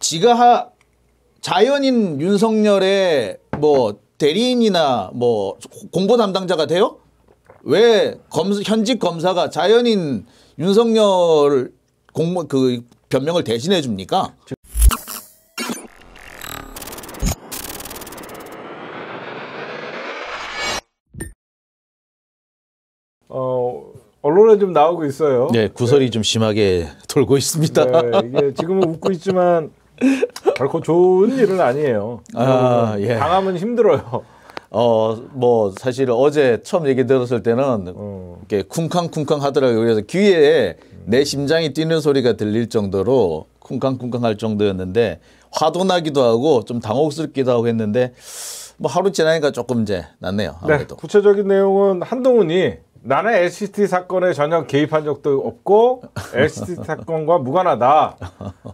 지가 하, 자연인 윤석열의 뭐 대리인이나 뭐 공보 담당자가 돼요? 왜 검, 현직 검사가 자연인 윤석열 공무 그 변명을 대신해 줍니까? 어 언론에 좀 나오고 있어요. 네, 구설이 네. 좀 심하게 돌고 있습니다. 네, 이게 지금은 웃고 있지만 결코 좋은 일은 아니에요. 아, 예. 당하면 힘들어요. 어, 뭐, 사실 어제 처음 얘기 들었을 때는 어. 이렇게 쿵쾅쿵쾅 하더라고요. 그래서 귀에 내 심장이 뛰는 소리가 들릴 정도로 쿵쾅쿵쾅 할 정도였는데 화도 나기도 하고 좀 당혹스럽기도 하고 했는데 뭐 하루 지나니까 조금 이제 낫네요. 네, 아무래도. 네, 구체적인 내용은 한동훈이 나는 LCT 사건에 전혀 개입한 적도 없고 LCT 사건과 무관하다.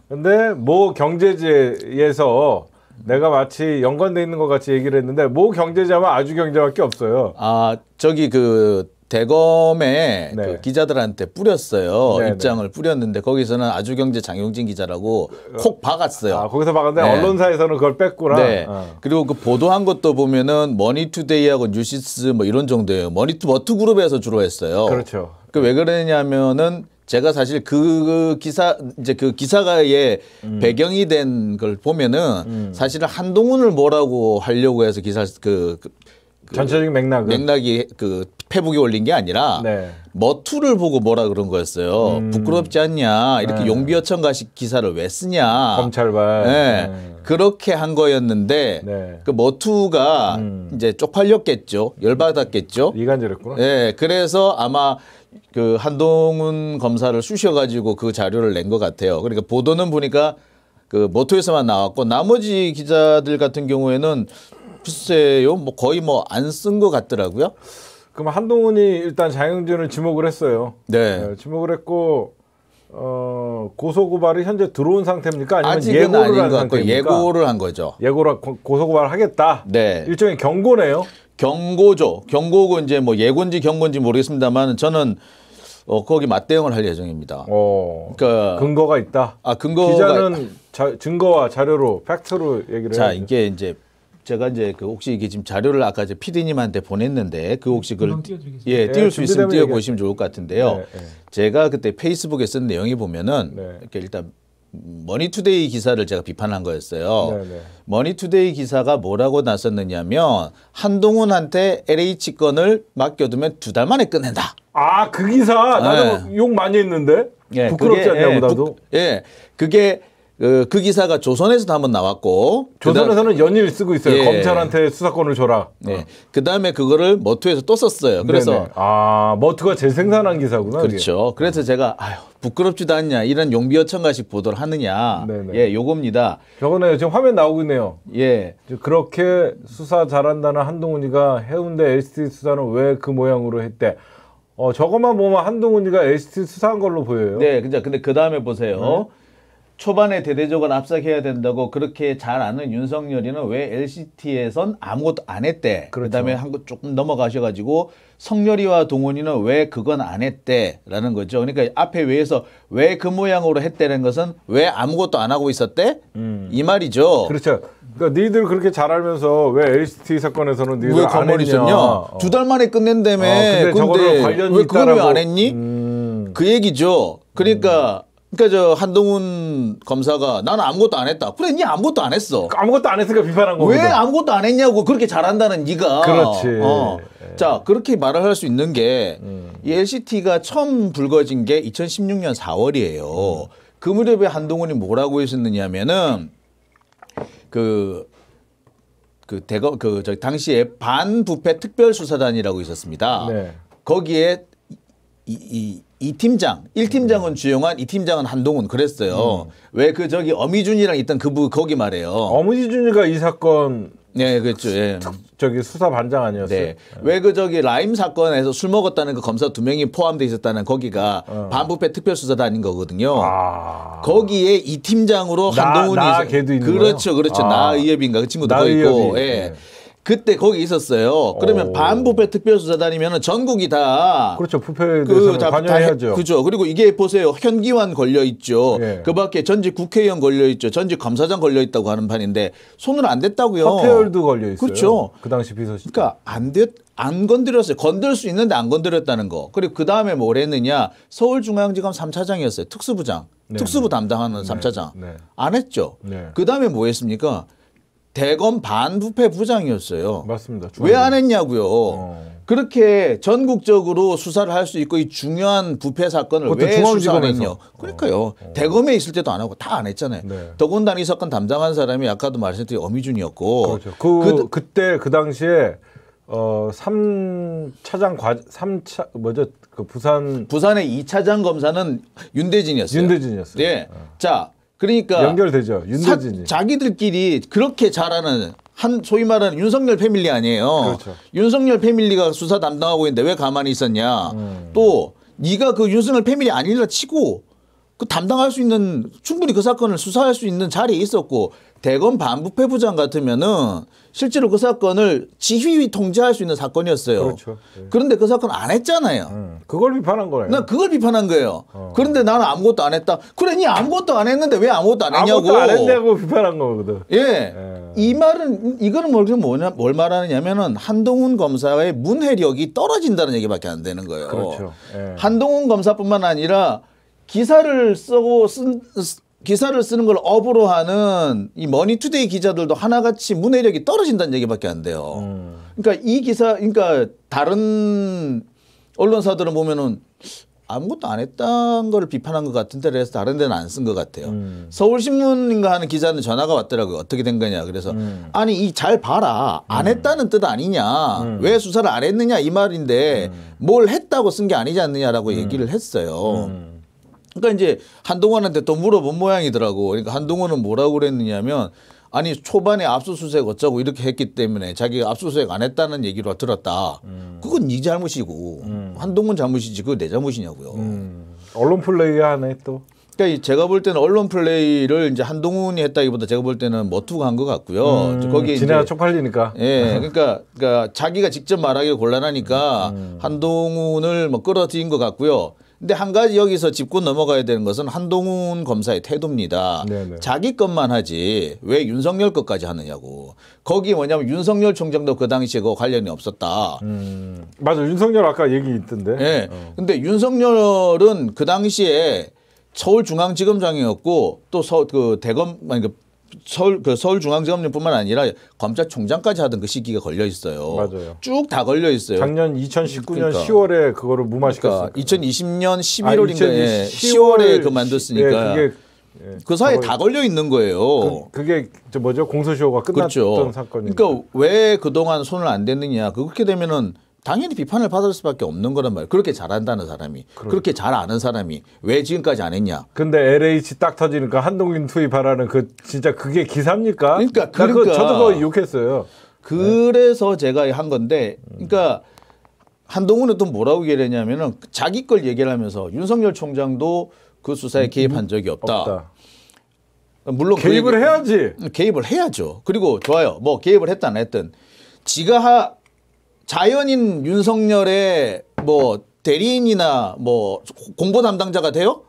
근데 모 경제지에서 내가 마치 연관돼 있는 것 같이 얘기를 했는데 모 경제자만 아주 경제밖에 없어요. 아 저기 그 대검에 그 네. 그 기자들한테 뿌렸어요. 네네. 네. 입장을 뿌렸는데 거기서는 아주경제 장용진 기자라고 어. 콕 박았어요. 아, 거기서 박았는데 네. 언론사에서는 그걸 뺐구나. 네. 어. 그리고 그 보도한 것도 보면은 머니투데이하고 뉴시스 뭐 이런 정도예요. 머니투 머투 그룹에서 주로 했어요. 그렇죠. 그 왜 그러냐면은 제가 사실 그, 그 기사 이제 그 기사가의 음. 배경이 된 걸 보면은 음. 사실은 한동훈을 뭐라고 하려고 해서 기사 그, 그그 전체적인 맥락은 맥락이 그 페북에 올린 게 아니라 네. 머투를 보고 뭐라 그런 거였어요. 음. 부끄럽지 않냐 이렇게 네. 용비어천 가식 기사를 왜 쓰냐 검찰발 네. 네. 그렇게 한 거였는데 네. 그 머투가 음. 이제 쪽팔렸겠죠 열받았겠죠 이간질했구나. 네 그래서 아마 그 한동훈 검사를 쑤셔가지고 그 자료를 낸 것 같아요. 그러니까 보도는 보니까 그머투에서만 나왔고 나머지 기자들 같은 경우에는 글쎄요, 뭐 거의 뭐 안 쓴 것 같더라고요. 그럼 한동훈이 일단 장영준을 지목을 했어요. 네. 네 지목을 했고 어, 고소고발이 현재 들어온 상태입니까? 아니면 예고를 아닌 한상태 예고를 한 거죠. 예고를 고소고발 하겠다. 네. 일종의 경고네요. 경고죠. 경고고 이제 뭐 예고인지 경고인지 모르겠습니다만 저는 어, 거기 맞대응을 할 예정입니다. 어, 그러니까 근거가 있다. 아 근거가 기자는 자, 증거와 자료로 팩트로 얘기를. 자 해야죠. 이게 이제 제가 이제 그 혹시 이게 지금 자료를 아까 이제 피디님한테 보냈는데 그 혹시 그걸 예, 예 띄울 예, 수 있으면 띄워 보시면 좋을 것 같은데요. 네, 네. 제가 그때 페이스북에 쓴 내용이 보면은 네. 이렇게 일단 머니투데이 기사를 제가 비판한 거였어요. 네, 네. 머니투데이 기사가 뭐라고 나섰느냐면 한동훈한테 LH 건을 맡겨두면 두 달 만에 끝낸다. 아 그 기사 나도 네. 욕 많이 했는데 예, 부끄럽지 그게, 않냐고 나도. 예 그게 그, 그 기사가 조선에서도 한번 나왔고 그 조선에서는 그다음, 연일 쓰고 있어요. 예. 검찰한테 수사권을 줘라. 네. 예. 어. 그다음에 그거를 머투에서 또 썼어요. 그래서 네네. 아 머투가 재생산한 기사구나. 그렇죠. 그게. 그래서 제가 아유 부끄럽지도 않냐 이런 용비 어천가식 보도를 하느냐 네네. 예 요겁니다. 저거네요. 지금 화면 나오고 있네요. 예 그렇게 수사 잘한다는 한동훈이가 해운대 LCT 수사는 왜 그 모양으로 했대. 어 저것만 보면 한동훈이가 LCT 수사한 걸로 보여요. 네, 근데 근데 그 다음에 보세요. 네. 초반에 대대적으로 압삭해야 된다고 그렇게 잘 아는 윤석열이는 왜 LCT에선 아무것도 안 했대. 그렇죠. 그다음에 한국 조금 넘어가셔가지고 성열이와 동원이는 왜 그건 안 했대라는 거죠. 그러니까 앞에 왜에서 왜 그 모양으로 했대는 것은 왜 아무것도 안 하고 있었대 음. 이 말이죠. 그렇죠. 그러니까 니들 그렇게 잘 알면서 왜 LCT 사건에서는 니들 왜안 했냐. 어. 두달 만에 끝낸다며. 어, 근데, 근데, 근데 왜 그걸 왜 안 했니? 음. 그 얘기죠. 그러니까. 음. 그러니까 저 한동훈 검사가 나는 아무것도 안 했다. 그래, 니 아무것도 안 했어. 아무것도 안 했으니까 비판한 거왜 아무것도 안 했냐고 그렇게 잘한다는 니가. 그렇지. 어. 예. 자, 그렇게 말을 할 수 있는 게이 음. LCT가 처음 불거진 게 2016년 4월이에요. 음. 그 무렵에 한동훈이 뭐라고 했었느냐면은 그 그 대검 그저 당시에 반부패 특별수사단이라고 있었습니다. 네. 거기에 이, 이이 팀장, 1팀장은 음. 주영환, 2팀장은 한동훈 그랬어요. 음. 왜그 저기 어미준이랑 있던 그부 거기 말이에요. 어미준이가 이 사건 네, 그렇죠. 예. 저기 수사 반장 아니었어요. 네. 왜그 저기 라임 사건에서 술 먹었다는 그 검사 두 명이 포함돼 있었다는 거기가 어. 반부패 특별수사단인 거거든요. 아. 거기에 이 팀장으로 한동훈이 나 걔도 있는 그렇죠, 그렇죠. 아. 나이협인가그 친구도 거 있고. 예. 네. 그때 거기 있었어요. 그러면 오. 반부패 특별수사단이면 전국이 다 그렇죠. 부패에 그, 다, 관여해야죠. 그죠. 그리고 이게 보세요. 현기환 걸려 있죠. 예. 그 밖에 전직 국회의원 걸려 있죠. 전직 검사장 걸려 있다고 하는 판인데 손을 안 댔다고요. 서태열도 걸려 있어요. 그렇죠. 그 당시 비서실. 그러니까 안됐 안 건드렸어요. 건들 수 있는데 안 건드렸다는 거. 그리고 그 다음에 뭘 했느냐. 서울중앙지검 3차장이었어요. 특수부장. 네, 특수부 네. 담당하는 네, 3차장. 안 했죠. 네. 그 다음에 뭐 했습니까? 대검 반부패 부장이었어요. 맞습니다. 왜 안 했냐고요. 어. 그렇게 전국적으로 수사를 할 수 있고 이 중요한 부패 사건을 왜 수사 안 했냐. 그러니까요. 어, 어. 대검에 있을 때도 안 하고 다 안 했잖아요. 네. 더군다나 이 사건 담당한 사람이 아까도 말씀드린 어미준이었고. 그렇죠. 그, 그, 그때 그 당시에 어, 3차장 과, 3차 뭐죠? 그 부산. 부산의 2차장 검사는 윤대진이었어요. 윤대진이었어요. 네. 어. 자, 그러니까 연결되죠. 윤대진이. 사, 자기들끼리 그렇게 잘하는 한 소위 말하는 윤석열 패밀리 아니에요. 그렇죠. 윤석열 패밀리가 수사 담당하고 있는데 왜 가만히 있었냐. 음. 또 네가 그 윤석열 패밀리 아니라 치고 그 담당할 수 있는 충분히 그 사건을 수사할 수 있는 자리에 있었고 대검 반부패 부장 같으면은 실제로 그 사건을 지휘 통제할 수 있는 사건이었어요. 그렇죠. 네. 그런데 그 사건 안 했잖아요. 음, 그걸 비판한 거예요. 나 그걸 비판한 거예요. 어. 그런데 나는 아무것도 안 했다. 그래, 니 아무것도 안 했는데 왜 아무것도 안 했냐고. 아무것도 안 했냐고 비판한 거거든. 예. 예. 이 말은 이거는 뭐냐, 뭘 말하느냐면은 한동훈 검사의 문해력이 떨어진다는 얘기밖에 안 되는 거예요. 그렇죠. 예. 한동훈 검사뿐만 아니라 기사를 쓰고 쓴, 기사를 쓰는 걸 업으로 하는 이 머니투데이 기자들도 하나같이 문해력이 떨어진다는 얘기밖에 안 돼요. 음. 그러니까 이 기사, 그러니까 다른 언론사들은 보면은 아무것도 안 했다는 걸 비판한 것 같은데 그래서 다른 데는 안 쓴 것 같아요. 음. 서울신문인가 하는 기자는 전화가 왔더라고요. 어떻게 된 거냐. 그래서 음. 아니 이 잘 봐라. 안 음. 했다는 뜻 아니냐. 음. 왜 수사를 안 했느냐 이 말인데 음. 뭘 했다고 쓴 게 아니지 않느냐라고 얘기를 했어요. 그러니까 이제 한동훈한테 또 물어본 모양이더라고. 그러니까 한동훈은 뭐라고 그랬느냐면 아니 초반에 압수수색 어쩌고 이렇게 했기 때문에 자기가 압수수색 안 했다는 얘기로 들었다. 음. 그건 네 잘못이고 음. 한동훈 잘못이지 그건내 잘못이냐고요. 음. 언론 플레이 하네 또. 그러니까 제가 볼 때는 언론 플레이를 이제 한동훈이 했다기보다 제가 볼 때는 머투가 한것 같고요. 음, 거기에 지나가 쪽팔리니까. 예. 그러니까, 그러니까 자기가 직접 말하기 곤란하니까 음. 한동훈을 뭐 끌어들인 것 같고요. 근데 한 가지 여기서 짚고 넘어가야 되는 것은 한동훈 검사의 태도입니다. 네네. 자기 것만 하지 왜 윤석열 것까지 하느냐고. 거기 뭐냐면 윤석열 총장도 그 당시에 그 관련이 없었다. 음, 맞아 윤석열 아까 얘기 있던데. 네. 어. 근데 윤석열은 그 당시에 서울중앙지검장이었고 또서그 대검 아니 그 서울 그 서울중앙지검뿐만 아니라 검찰총장까지 하던 그 시기가 걸려 있어요. 맞아요. 쭉 다 걸려 있어요. 작년 2019년 그러니까. 10월에 그거를 무마시켰으니까. 그러니까 2020년 11월인가에 아, 2020, 10월에 그 만뒀으니까. 예, 예, 그 사이에 다 걸려 있는 거예요. 그, 게 뭐죠? 공소시효가 끝났던 그렇죠. 사건이니까. 그러니까 왜 그동안 손을 안 댔느냐. 그렇게 되면은 당연히 비판을 받을 수밖에 없는 거란 말이에요. 그렇게 잘한다는 사람이 그러니 그렇게 잘 아는 사람이 왜 지금까지 안 했냐? 근데 LH 딱 터지니까 한동균 투입하라는 그 진짜 그게 기사입니까? 그러니까 그러니까 그 저도 그거 욕했어요. 그래서 네. 제가 한 건데 그러니까 한동훈은 또 뭐라고 얘기를 했냐면은 자기 걸 얘기를 하면서 윤석열 총장도 그 수사에 음, 개입한 적이 없다. 없다. 물론 그 개입을 그 얘기, 해야지. 음, 개입을 해야죠. 그리고 좋아요. 뭐 개입을 했다 안 했든 지가 하, 자연인 윤석열의 뭐 대리인이나 뭐 공보 담당자가 돼요?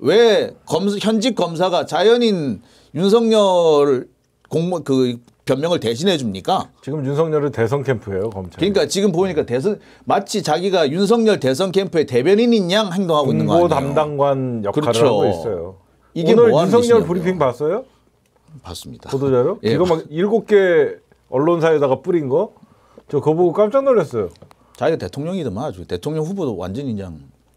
왜 검, 현직 검사가 자연인 윤석열 공무 그 변명을 대신해 줍니까? 지금 윤석열은 대선 캠프예요 검찰. 그러니까 지금 보니까 대선 마치 자기가 윤석열 대선 캠프의 대변인인 양 행동하고 있는 거 아니에요? 담당관 역할을 그렇죠. 하고 있어요. 이게 오늘 뭐 윤석열 브리핑 봤어요? 봤습니다. 보도자료? 예, 이거 막 일곱 개 언론사에다가 뿌린 거? 저 그거 보고 깜짝 놀랐어요. 자기가 대통령이더만 아주 대통령 후보도 완전히 그냥